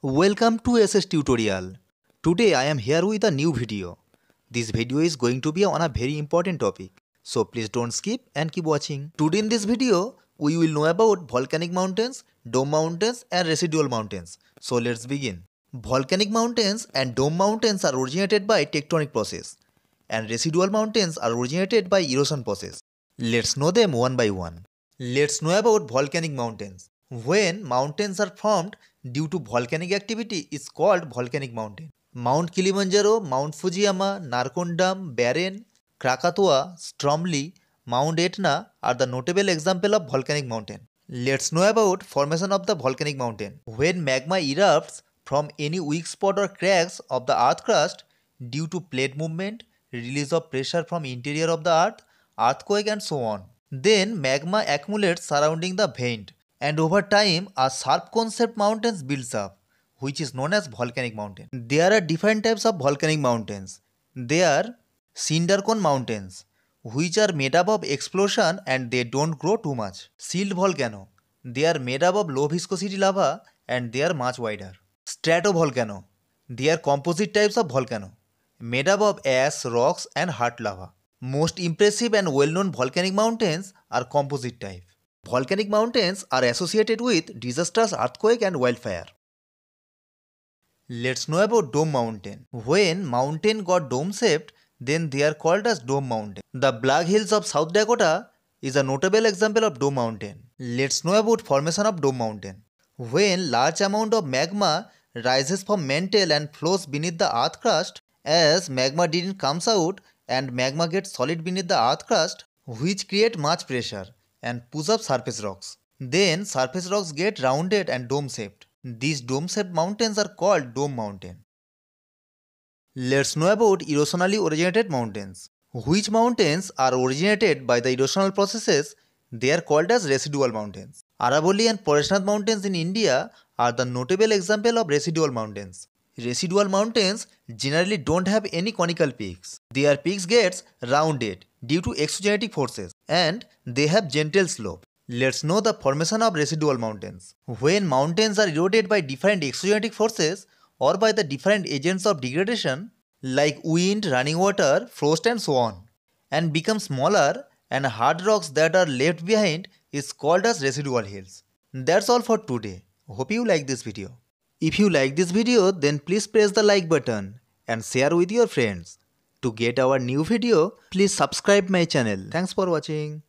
Welcome to SS tutorial. Today I am here with a new video. This video is going to be on a very important topic. So please don't skip and keep watching. Today in this video, we will know about volcanic mountains, dome mountains and residual mountains. So let's begin. Volcanic mountains and dome mountains are originated by tectonic process and residual mountains are originated by erosion process. Let's know them one by one. Let's know about volcanic mountains. When mountains are formed due to volcanic activity is called volcanic mountain. Mount Kilimanjaro, Mount Fujiyama, Narkondam, Barren, Krakatoa, Stromli, Mount Etna are the notable example of volcanic mountain. Let's know about formation of the volcanic mountain. When magma erupts from any weak spot or cracks of the earth crust due to plate movement, release of pressure from interior of the earth, earthquake and so on. Then magma accumulates surrounding the vent. and over time a sharp concept mountains builds up which is known as volcanic mountain. There are different types of volcanic mountains. They are cinder cone mountains which are made up of explosion and they don't grow too much. Shield volcano. They are made up of low viscosity lava and they are much wider. Stratovolcano. They are composite types of volcano made up of ash, rocks and hard lava. Most impressive and well-known volcanic mountains are composite type. Volcanic mountains are associated with disasters, earthquake and wildfire. Let's know about dome mountain. When mountain got dome shaped, then they are called as dome mountain. The Black Hills of South Dakota is a notable example of dome mountain. Let's know about formation of dome mountain. When large amount of magma rises from mantle and flows beneath the earth crust, as magma didn't comes out and magma gets solid beneath the earth crust, which create much pressure and push up surface rocks. Then surface rocks get rounded and dome shaped. These dome shaped mountains are called dome mountain. Let's know about erosionally originated mountains. Which mountains are originated by the erosional processes? They are called as residual mountains. Aravalli and Parashnath mountains in India are the notable example of residual mountains. Residual mountains generally don't have any conical peaks. Their peaks gets rounded due to exogenetic forces and they have gentle slope. Let's know the formation of residual mountains. When mountains are eroded by different exogenic forces or by the different agents of degradation like wind, running water, frost and so on and become smaller and hard rocks that are left behind is called as residual hills. That's all for today. Hope you like this video. If you like this video then please press the like button and share with your friends. To get our new video, please subscribe my channel. Thanks for watching.